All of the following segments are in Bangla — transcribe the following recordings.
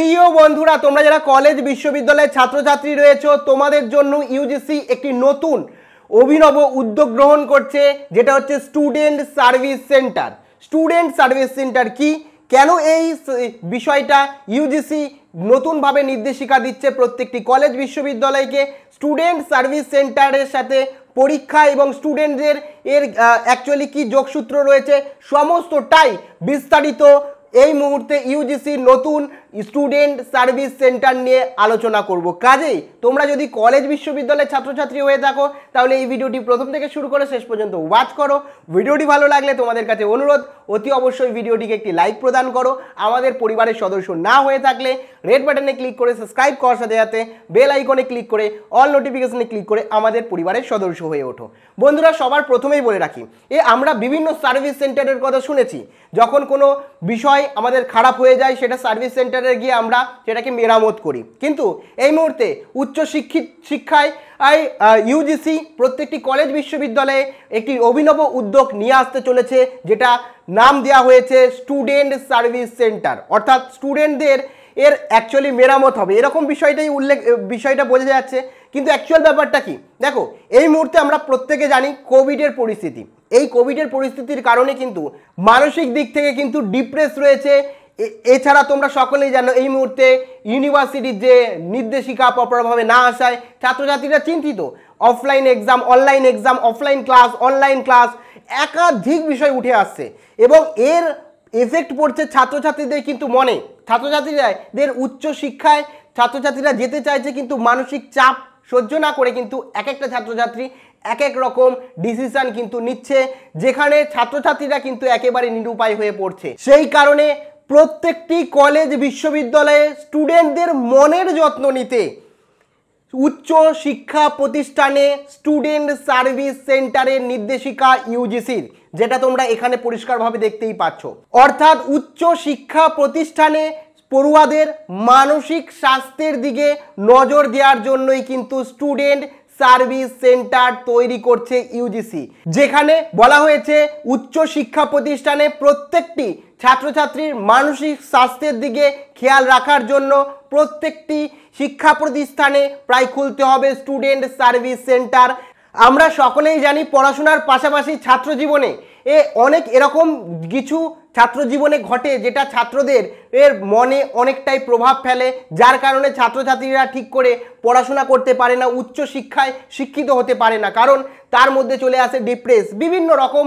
প্রিয় বন্ধুরা তোমরা যারা কলেজ বিশ্ববিদ্যালয়ের ছাত্রছাত্রী রয়েছে তোমাদের জন্য ইউজিসি একটি নতুন অভিনব উদ্যোগ গ্রহণ করছে যেটা হচ্ছে student service centre student service centre কি কেন এই বিষয়টা ইউজিসি নতুনভাবে নির্দেশিকা দিচ্ছে প্রত্যেকটি কলেজ বিশ্ববিদ্যালয়কে স্টুডেন্ট সার্ভিস সেন্টারের সাথে পরীক্ষা এবং স্টুডেন্টদের এর অ্যাকচুয়ালি কি যোগসূত্র রয়েছে সমস্তটাই বিস্তারিত এই মুহূর্তে ইউজিসি নতুন স্টুডেন্ট সার্ভিস সেন্টার নিয়ে আলোচনা করব কাজেই তোমরা যদি কলেজ বিশ্ববিদ্যালয়ের ছাত্রছাত্রী হয়ে থাকো তাহলে এই ভিডিওটি প্রথম থেকে শুরু করে শেষ পর্যন্ত ওয়াচ করো ভিডিওটি ভালো লাগলে তোমাদের কাছে অনুরোধ অতি অবশ্যই ভিডিওটিকে একটি লাইক প্রদান করো আমাদের পরিবারের সদস্য না হয়ে থাকলে রেড বাটনে ক্লিক করে সাবস্ক্রাইব করার সাথে সাথে বেল আইকনে ক্লিক করে অল নোটিফিকেশনে ক্লিক করে আমাদের পরিবারের সদস্য হয়ে ওঠো বন্ধুরা সবার প্রথমেই বলে রাখি এ আমরা বিভিন্ন সার্ভিস সেন্টারের কথা শুনেছি যখন কোনো বিষয় আমাদের খারাপ হয়ে যায় সেটা সার্ভিস সেন্টারে গিয়ে আমরা সেটাকে মেরামত করি কিন্তু এই মুহুর্তে উচ্চ শিক্ষিত শিক্ষায় ইউজিসি প্রত্যেকটি কলেজ বিশ্ববিদ্যালয়ে একটি অভিনব উদ্যোগ নিয়ে আসতে চলেছে যেটা নাম দেওয়া হয়েছে স্টুডেন্ট সার্ভিস সেন্টার অর্থাৎ স্টুডেন্টদের এর অ্যাকচুয়ালি মেরামত হবে এরকম বিষয়টাই উল্লেখ বিষয়টা বোঝা যাচ্ছে কিন্তু অ্যাকচুয়াল ব্যাপারটা কি দেখো এই মুহূর্তে আমরা প্রত্যেকে জানি কোভিডের পরিস্থিতি এই কোভিডের পরিস্থিতির কারণে কিন্তু মানসিক দিক থেকে কিন্তু ডিপ্রেস রয়েছে এছাড়া তোমরা সকলেই জানো এই মুহূর্তে ইউনিভার্সিটির যে নির্দেশিকা প্রপারভাবে না আসায় ছাত্রছাত্রীরা চিন্তিত offline exam online exam offline class online class একাধিক বিষয় উঠে আসছে এবং এর এফেক্ট পড়ছে ছাত্রছাত্রীদের কিন্তু মনে ছাত্রছাত্রীরা এদের উচ্চশিক্ষায় ছাত্রছাত্রীরা যেতে চাইছে কিন্তু মানসিক চাপ সহ্য না করে কিন্তু এক একটা ছাত্রছাত্রী এক এক রকম ডিসিশন কিন্তু নিচ্ছে যেখানে ছাত্রছাত্রীরা কিন্তু একেবারে নিরুপায় হয়ে পড়ছে সেই কারণে প্রত্যেকটি কলেজ বিশ্ববিদ্যালয়ে স্টুডেন্টদের মনের যত্ন নিতে উচ্চ শিক্ষা প্রতিষ্ঠানে স্টুডেন্ট সার্ভিস সেন্টারের নির্দেশিকা ইউজিসির যেটা তোমরা এখানে পরিষ্কারভাবে দেখতেই পাচ্ছ অর্থাৎ উচ্চ শিক্ষা প্রতিষ্ঠানে পড়ুয়াদের মানসিক স্বাস্থ্যের দিকে নজর দেওয়ার জন্যই কিন্তু স্টুডেন্ট সার্ভিস সেন্টার তৈরি করছে ইউজিসি যেখানে বলা হয়েছে উচ্চ শিক্ষা প্রতিষ্ঠানে প্রত্যেকটি ছাত্রছাত্রীর মানসিক স্বাস্থ্যের দিকে খেয়াল রাখার জন্য প্রত্যেকটি শিক্ষা প্রতিষ্ঠানে প্রায় খুলতে হবে স্টুডেন্ট সার্ভিস সেন্টার আমরা সকলেই জানি পড়াশোনার পাশাপাশি ছাত্র জীবনে এ অনেক এরকম কিছু ছাত্র জীবনে ঘটে যেটা ছাত্রদের এর মনে অনেকটাই প্রভাব ফেলে যার কারণে ছাত্রছাত্রীরা ঠিক করে পড়াশোনা করতে পারে না উচ্চ শিক্ষায় শিক্ষিত হতে পারে না কারণ তার মধ্যে চলে আসে ডিপ্রেস বিভিন্ন রকম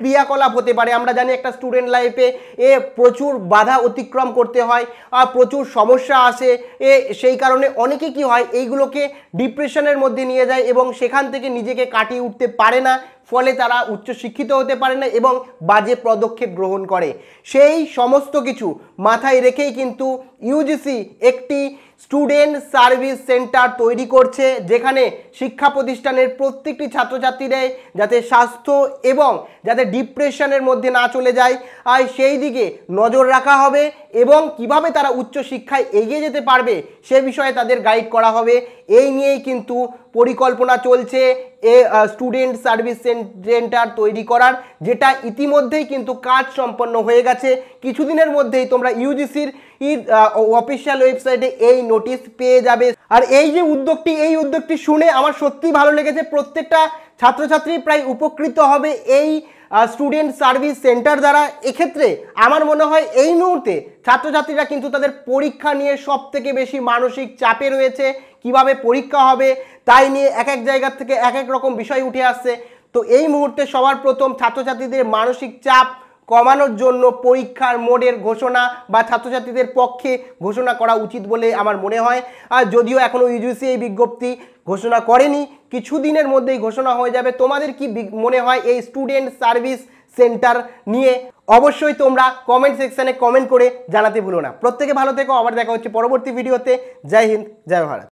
ক্রিয়াকলাপ হতে পারে আমরা জানি একটা স্টুডেন্ট লাইফে এ প্রচুর বাধা অতিক্রম করতে হয় আর প্রচুর সমস্যা আসে এ সেই কারণে অনেকে কি হয় এইগুলোকে ডিপ্রেশনের মধ্যে নিয়ে যায় এবং সেখান থেকে নিজেকে কাটিয়ে উঠতে পারে না ফলে তারা উচ্চশিক্ষিত হতে পারে না এবং বাজে পদক্ষেপ গ্রহণ করে সেই সমস্ত কিছু মাথায় রেখেই কিন্তু ইউজিসি একটি স্টুডেন্ট সার্ভিস সেন্টার তৈরি করছে যেখানে শিক্ষা প্রতিষ্ঠানের প্রত্যেকটি ছাত্রছাত্রীরাই যাতে স্বাস্থ্য এবং যাতে ডিপ্রেশনের মধ্যে না চলে যায় আর সেই দিকে নজর রাখা হবে এবং কিভাবে তারা উচ্চশিক্ষায় এগিয়ে যেতে পারবে সে বিষয়ে তাদের গাইড করা হবে এই নিয়েই কিন্তু পরিকল্পনা চলছে এ স্টুডেন্ট সার্ভিস সেন্টার তৈরি করার যেটা ইতিমধ্যেই কিন্তু কাজ সম্পন্ন হয়ে গেছে কিছুদিনের মধ্যেই তোমরা ইউজিসির ঈদ অফিসিয়াল ওয়েবসাইটে এই নোটিশ পেয়ে যাবে আর এই যে উদ্যোগটি এই উদ্যোগটি শুনে আমার সত্যি ভালো লেগেছে প্রত্যেকটা ছাত্রছাত্রী প্রায় উপকৃত হবে এই স্টুডেন্ট সার্ভিস সেন্টার দ্বারা এক্ষেত্রে আমার মনে হয় এই মুহূর্তে ছাত্রছাত্রীরা কিন্তু তাদের পরীক্ষা নিয়ে সব থেকে বেশি মানসিক চাপে রয়েছে কিভাবে পরীক্ষা হবে তাই নিয়ে এক এক জায়গার থেকে এক এক রকম বিষয় উঠে আসছে তো এই মুহূর্তে সবার প্রথম ছাত্রছাত্রীদের মানসিক চাপ কমানোর জন্য পরীক্ষার মোডের ঘোষণা বা ছাত্রছাত্রীদের পক্ষে ঘোষণা করা উচিত বলে আমার মনে হয় আর যদিও এখনও ইউজিসি এই বিজ্ঞপ্তি ঘোষণা করেনি কিছুদিনের মধ্যেই ঘোষণা হয়ে যাবে তোমাদের কি মনে হয় এই স্টুডেন্ট সার্ভিস সেন্টার নিয়ে অবশ্যই তোমরা কমেন্ট সেকশানে কমেন্ট করে জানাতে ভুলো না প্রত্যেকে ভালো থেকো আবার দেখা হচ্ছে পরবর্তী ভিডিওতে জয় হিন্দ জয় ভারত